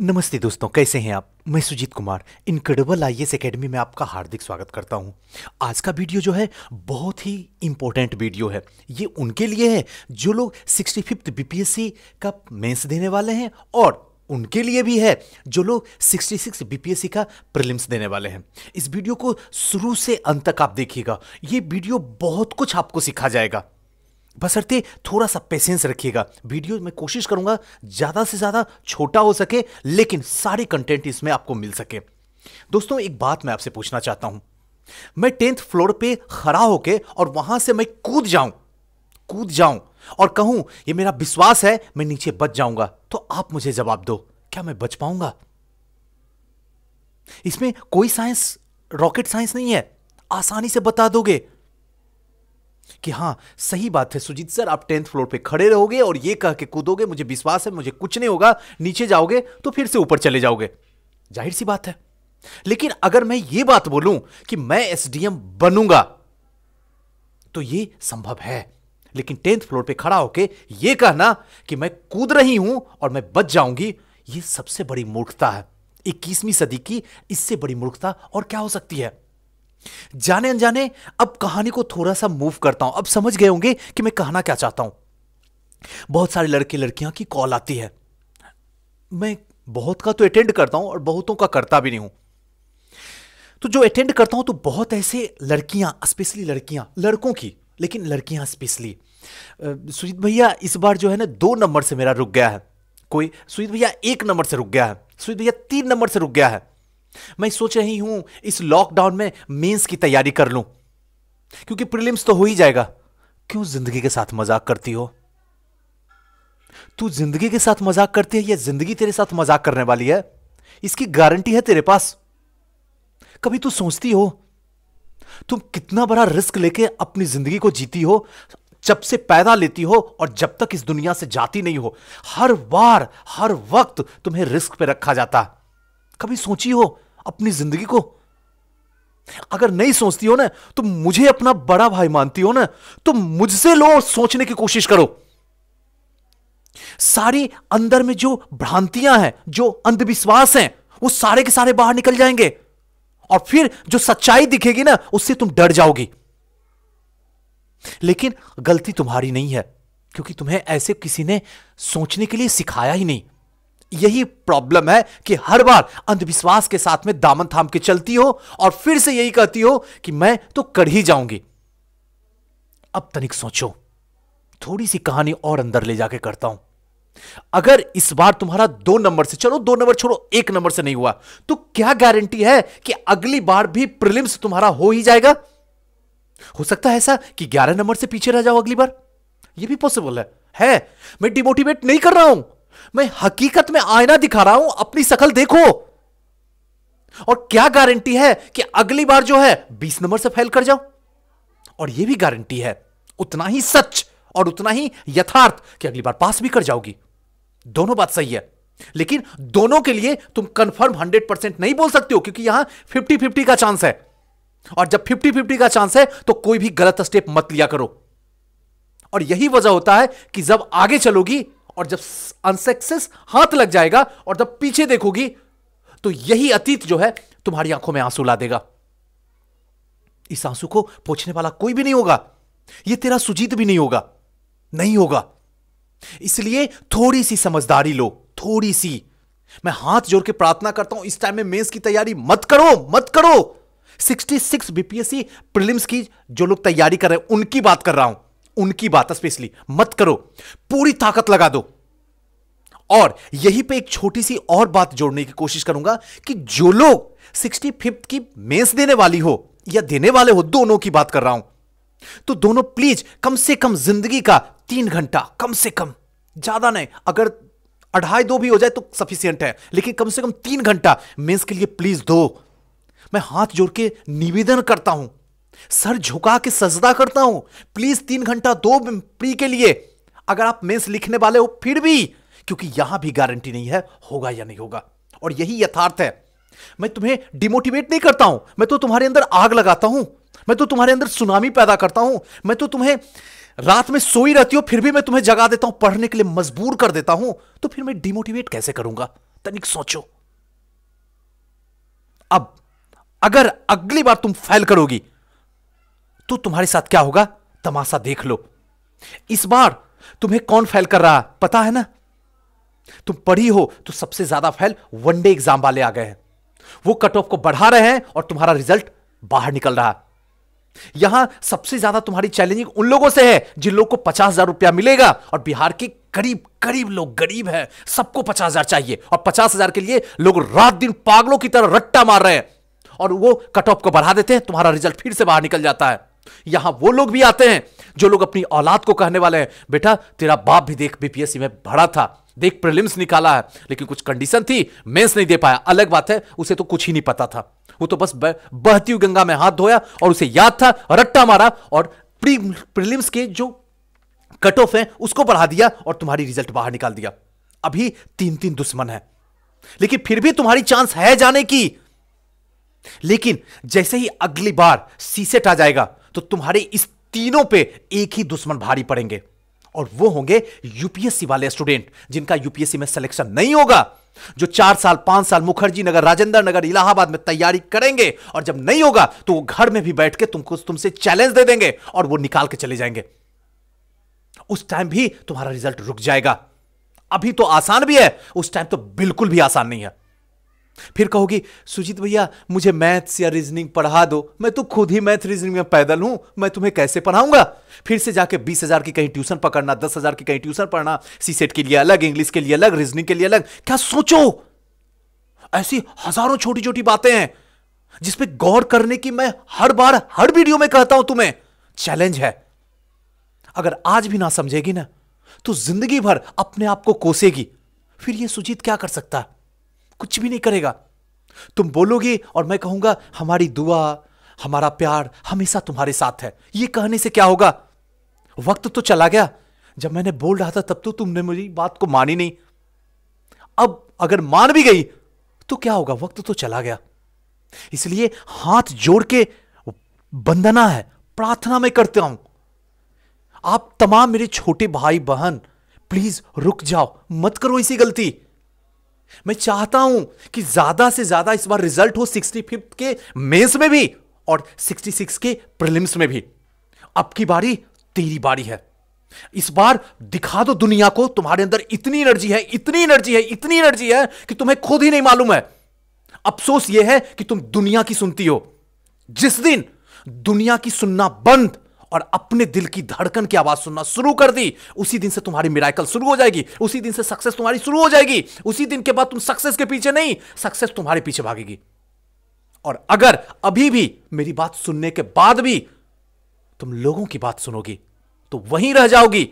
नमस्ते दोस्तों कैसे हैं आप मैं Sujit Kumar incredible I S academy में आपका हार्दिक स्वागत करता हूं आज का वीडियो जो है बहुत ही इम्पोर्टेंट वीडियो है ये उनके लिए है जो लोग सिक्सटी फिफ्थ बीपीएससी का मेंस देने वाले हैं और उनके लिए भी है जो लोग 66 बीपीएससी का प्रिलिम्स देने वाले हैं इस वीडियो को शुरू से अंत तक आप देखिएगा ये वीडियो बहुत कुछ आपको सिखा जाएगा बसरते थोड़ा सा पेशेंस रखिएगा वीडियो में कोशिश करूंगा ज़्यादा से ज़्यादा छोटा हो सके लेकिन सारे कंटेंट इसमें आपको मिल सके दोस्तों एक बात मैं आपसे पूछना चाहता हूं मैं टेंथ फ्लोर पे खड़ा होके और वहां से मैं कूद जाऊं कूद जाऊं और कहूं ये मेरा विश्वास है मैं नीचे बच जाऊंगा तो आप मुझे जवाब दो क्या मैं बच पाऊंगा इसमें कोई साइंस रॉकेट साइंस नहीं है आसानी से बता दोगे कि हाँ सही बात है सुजीत सर आप टेंथ फ्लोर पे खड़े रहोगे और ये कह के कूदोगे मुझे विश्वास है मुझे कुछ नहीं होगा नीचे जाओगे तो फिर से ऊपर चले जाओगे जाहिर सी बात है लेकिन अगर मैं ये बात बोलूं कि मैं एसडीएम बनूंगा तो ये संभव है लेकिन टेंथ फ्लोर पे खड़ा होकर यह कहना कि मैं कूद रही हूं और मैं बच जाऊंगी ये सबसे बड़ी मूर्खता है इक्कीसवीं सदी की इससे बड़ी मूर्खता और क्या हो सकती है जाने अनजाने अब कहानी को थोड़ा सा मूव करता हूं अब समझ गए होंगे कि मैं कहना क्या चाहता हूं बहुत सारे लड़के लड़कियां की कॉल आती है मैं बहुत का तो अटेंड करता हूं और बहुतों का करता भी नहीं हूं तो जो अटेंड करता हूं तो बहुत ऐसे लड़कियां स्पेशली लड़कियां लड़कों की लेकिन लड़कियां स्पेशली सुजीत भैया इस बार जो है ना दो नंबर से मेरा रुक गया है कोई सुजीत भैया एक नंबर से रुक गया है सुजीत भैया तीन नंबर से रुक गया है मैं सोच रही हूं इस लॉकडाउन में मेंस की तैयारी कर लूं क्योंकि प्रीलिम्स तो हो ही जाएगा क्यों जिंदगी के साथ मजाक करती हो तू जिंदगी के साथ मजाक करती है या जिंदगी तेरे साथ मजाक करने वाली है इसकी गारंटी है तेरे पास कभी तू सोचती हो तुम कितना बड़ा रिस्क लेके अपनी जिंदगी को जीती हो जब से पैदा लेती हो और जब तक इस दुनिया से जाती नहीं हो हर बार हर वक्त तुम्हें रिस्क पे रखा जाता कभी सोची हो अपनी जिंदगी को अगर नहीं सोचती हो ना तो मुझे अपना बड़ा भाई मानती हो ना तो मुझसे लो सोचने की कोशिश करो सारी अंदर में जो भ्रांतियां हैं जो अंधविश्वास हैं वो सारे के सारे बाहर निकल जाएंगे और फिर जो सच्चाई दिखेगी ना उससे तुम डर जाओगी लेकिन गलती तुम्हारी नहीं है क्योंकि तुम्हें ऐसे किसी ने सोचने के लिए सिखाया ही नहीं यही प्रॉब्लम है कि हर बार अंधविश्वास के साथ में दामन थाम के चलती हो और फिर से यही कहती हो कि मैं तो कर ही जाऊंगी अब तनिक सोचो थोड़ी सी कहानी और अंदर ले जाके करता हूं अगर इस बार तुम्हारा दो नंबर से चलो दो नंबर छोड़ो एक नंबर से नहीं हुआ तो क्या गारंटी है कि अगली बार भी प्रिलिम्स तुम्हारा हो ही जाएगा हो सकता है ऐसा कि ग्यारह नंबर से पीछे रह जाओ अगली बार यह भी पॉसिबल है है मैं डिमोटिवेट नहीं कर रहा हूं मैं हकीकत में आईना दिखा रहा हूं अपनी सकल देखो और क्या गारंटी है कि अगली बार जो है बीस नंबर से फैल कर जाओ और यह भी गारंटी है उतना ही सच और उतना ही यथार्थ कि अगली बार पास भी कर जाओगी दोनों बात सही है लेकिन दोनों के लिए तुम कंफर्म हंड्रेड परसेंट नहीं बोल सकते हो क्योंकि यहां फिफ्टी फिफ्टी का चांस है और जब फिफ्टी फिफ्टी का चांस है तो कोई भी गलत स्टेप मत लिया करो और यही वजह होता है कि जब आगे चलोगी और जब अनसक्सेस हाथ लग जाएगा और जब पीछे देखोगी तो यही अतीत जो है तुम्हारी आंखों में आंसू ला देगा इस आंसू को पोछने वाला कोई भी नहीं होगा यह तेरा सुजीत भी नहीं होगा नहीं होगा इसलिए थोड़ी सी समझदारी लो थोड़ी सी मैं हाथ जोड़ के प्रार्थना करता हूं इस टाइम में मेंस की तैयारी मत करो मत करो 66 बीपीएससी प्रीलिम्स की जो लोग तैयारी कर रहे हैं उनकी बात कर रहा हूं उनकी बात स्पेशली मत करो पूरी ताकत लगा दो और यही पे एक छोटी सी और बात जोड़ने की कोशिश करूंगा कि जो लोग सिक्सटी फिफ्थ की मेंस देने वाली हो या देने वाले हो दोनों की बात कर रहा हूं तो दोनों प्लीज कम से कम जिंदगी का तीन घंटा कम से कम ज्यादा नहीं अगर अढ़ाई दो भी हो जाए तो सफिशियंट है लेकिन कम से कम तीन घंटा मेंस के लिए प्लीज दो मैं हाथ जोड़ के निवेदन करता हूं सर झुका के सजदा करता हूं प्लीज तीन घंटा दो प्री के लिए अगर आप मेंस लिखने वाले हो फिर भी क्योंकि यहां भी गारंटी नहीं है होगा या नहीं होगा और यही यथार्थ है मैं तुम्हें डिमोटिवेट नहीं करता हूं मैं तो तुम्हारे अंदर आग लगाता हूं मैं तो तुम्हारे अंदर सुनामी पैदा करता हूं मैं तो तुम्हें रात में सोई रहती हो फिर भी मैं तुम्हें जगा देता हूं पढ़ने के लिए मजबूर कर देता हूं तो फिर मैं डिमोटिवेट कैसे करूंगा तनिक सोचो अब अगर अगली बार तुम फैल करोगी तो तुम्हारे साथ क्या होगा तमाशा देख लो इस बार तुम्हें कौन फैल कर रहा पता है ना तुम पढ़ी हो तो सबसे ज्यादा फैल वनडे एग्जाम वाले आ गए हैं वो कट ऑफ को बढ़ा रहे हैं और तुम्हारा रिजल्ट बाहर निकल रहा यहां सबसे ज्यादा तुम्हारी चैलेंजिंग उन लोगों से है जिन लोगों को पचास हजार रुपया मिलेगा और बिहार के करीब करीब लोग गरीब हैं सबको पचास हजार चाहिए और पचास हजार के लिए लोग रात दिन पागलों की तरह रट्टा मार रहे हैं और वो कट ऑफ को बढ़ा देते हैं तुम्हारा रिजल्ट फिर से बाहर निकल जाता है यहां वो लोग भी आते हैं जो लोग अपनी औलाद को कहने वाले हैं बेटा तेरा बाप भी देख बीपीएससी में भरा था देख प्रिलिम्स निकाला है लेकिन कुछ कंडीशन थी मेंस नहीं दे पाया अलग बात है उसे तो कुछ ही नहीं पता था वो तो बस बहती हुई गंगा में हाथ धोया और उसे याद था रट्टा मारा और प्री प्रिलिम्स के जो कट ऑफ है उसको बढ़ा दिया और तुम्हारी रिजल्ट बाहर निकाल दिया अभी तीन तीन दुश्मन है लेकिन फिर भी तुम्हारी चांस है जाने की लेकिन जैसे ही अगली बार सीसेट आ जाएगा तो तुम्हारे इस तीनों पे एक ही दुश्मन भारी पड़ेंगे और वो होंगे यूपीएससी वाले स्टूडेंट जिनका यूपीएससी में सिलेक्शन नहीं होगा जो चार साल पांच साल मुखर्जी नगर राजेंद्र नगर इलाहाबाद में तैयारी करेंगे और जब नहीं होगा तो वो घर में भी बैठ के तुमको तुमसे चैलेंज दे देंगे और वो निकाल के चले जाएंगे उस टाइम भी तुम्हारा रिजल्ट रुक जाएगा अभी तो आसान भी है उस टाइम तो बिल्कुल भी आसान नहीं है फिर कहोगी सुजीत भैया मुझे मैथ्स या रीजनिंग पढ़ा दो मैं तो खुद ही मैथ रीजनिंग में पैदल हूं मैं तुम्हें कैसे पढ़ाऊंगा फिर से जाके बीस हजार की कहीं ट्यूशन पकड़ना दस हजार की कहीं ट्यूशन पढ़ना सीसेट के लिए अलग इंग्लिश के लिए अलग रीजनिंग के लिए अलग क्या सोचो ऐसी हजारों छोटी छोटी बातें हैं जिसपे गौर करने की मैं हर बार हर वीडियो में कहता हूं तुम्हें चैलेंज है अगर आज भी ना समझेगी ना तो जिंदगी भर अपने आप को कोसेगी फिर यह सुजीत क्या कर सकता है कुछ भी नहीं करेगा तुम बोलोगे और मैं कहूंगा हमारी दुआ हमारा प्यार हमेशा तुम्हारे साथ है ये कहने से क्या होगा वक्त तो चला गया जब मैंने बोल रहा था तब तो तुमने मेरी बात को मानी नहीं अब अगर मान भी गई तो क्या होगा वक्त तो चला गया इसलिए हाथ जोड़ के बंदना है प्रार्थना में करता हूं आप तमाम मेरे छोटे भाई बहन प्लीज रुक जाओ मत करो इसी गलती मैं चाहता हूं कि ज्यादा से ज्यादा इस बार रिजल्ट हो सिक्सटी फिफ्थ के मेंस में भी और सिक्सटी सिक्स के प्रिलिम्स में भी अब की बारी तेरी बारी है इस बार दिखा दो दुनिया को तुम्हारे अंदर इतनी एनर्जी है इतनी एनर्जी है इतनी एनर्जी है कि तुम्हें खुद ही नहीं मालूम है अफसोस यह है कि तुम दुनिया की सुनती हो जिस दिन दुनिया की सुनना बंद और अपने दिल की धड़कन की आवाज सुनना शुरू कर दी उसी दिन से तुम्हारी मिराकल शुरू हो जाएगी उसी दिन से सक्सेस तुम्हारी शुरू हो जाएगी उसी दिन के बाद तुम सक्सेस के पीछे नहीं सक्सेस तुम्हारे पीछे भागेगी और अगर अभी भी मेरी बात सुनने के बाद भी तुम लोगों की बात सुनोगी तो वहीं रह जाओगी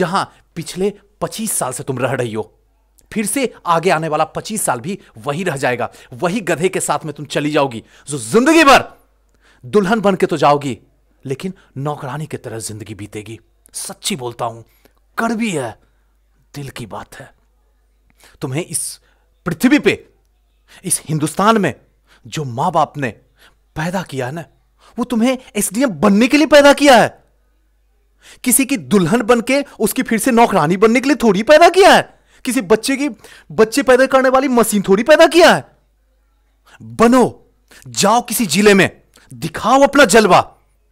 जहां पिछले पच्चीस साल से तुम रह रही हो फिर से आगे आने वाला पच्चीस साल भी वही रह जाएगा वही गधे के साथ में तुम चली जाओगी जो जिंदगी भर दुल्हन बन के तो जाओगी लेकिन नौकरानी की तरह जिंदगी बीतेगी सच्ची बोलता हूं कड़वी है दिल की बात है तुम्हें इस पृथ्वी पे इस हिंदुस्तान में जो मां बाप ने पैदा किया है ना वो तुम्हें एसडीएम बनने के लिए पैदा किया है किसी की दुल्हन बनके उसकी फिर से नौकरानी बनने के लिए थोड़ी पैदा किया है किसी बच्चे की बच्चे पैदा करने वाली मशीन थोड़ी पैदा किया है बनो जाओ किसी जिले में दिखाओ अपना जलवा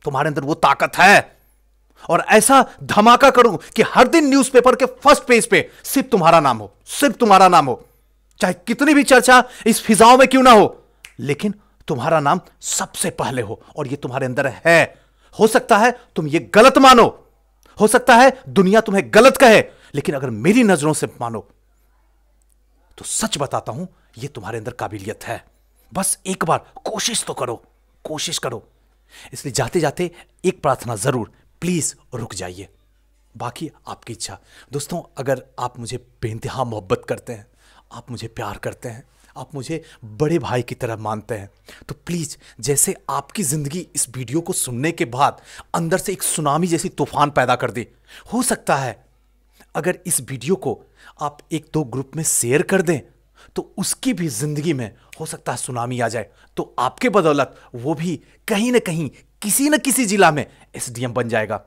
तुम्हारे अंदर वो ताकत है और ऐसा धमाका करूं कि हर दिन न्यूज़पेपर के फर्स्ट पेज पे सिर्फ तुम्हारा नाम हो सिर्फ तुम्हारा नाम हो चाहे कितनी भी चर्चा इस फिजाओं में क्यों ना हो लेकिन तुम्हारा नाम सबसे पहले हो और ये तुम्हारे अंदर है हो सकता है तुम ये गलत मानो हो सकता है दुनिया तुम्हें गलत कहे लेकिन अगर मेरी नजरों से मानो तो सच बताता हूं यह तुम्हारे अंदर काबिलियत है बस एक बार कोशिश तो करो कोशिश करो इसलिए जाते जाते एक प्रार्थना ज़रूर प्लीज़ रुक जाइए बाकी आपकी इच्छा दोस्तों अगर आप मुझे बेनतहा मोहब्बत करते हैं आप मुझे प्यार करते हैं आप मुझे बड़े भाई की तरह मानते हैं तो प्लीज़ जैसे आपकी ज़िंदगी इस वीडियो को सुनने के बाद अंदर से एक सुनामी जैसी तूफान पैदा कर दे हो सकता है अगर इस वीडियो को आप एक दो ग्रुप में शेयर कर दें तो उसकी भी जिंदगी में हो सकता है सुनामी आ जाए तो आपके बदौलत वो भी कहीं ना कहीं किसी न किसी जिला में एसडीएम बन जाएगा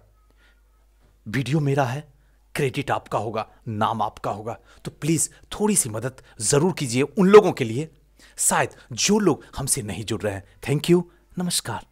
वीडियो मेरा है क्रेडिट आपका होगा नाम आपका होगा तो प्लीज़ थोड़ी सी मदद ज़रूर कीजिए उन लोगों के लिए शायद जो लोग हमसे नहीं जुड़ रहे हैं थैंक यू नमस्कार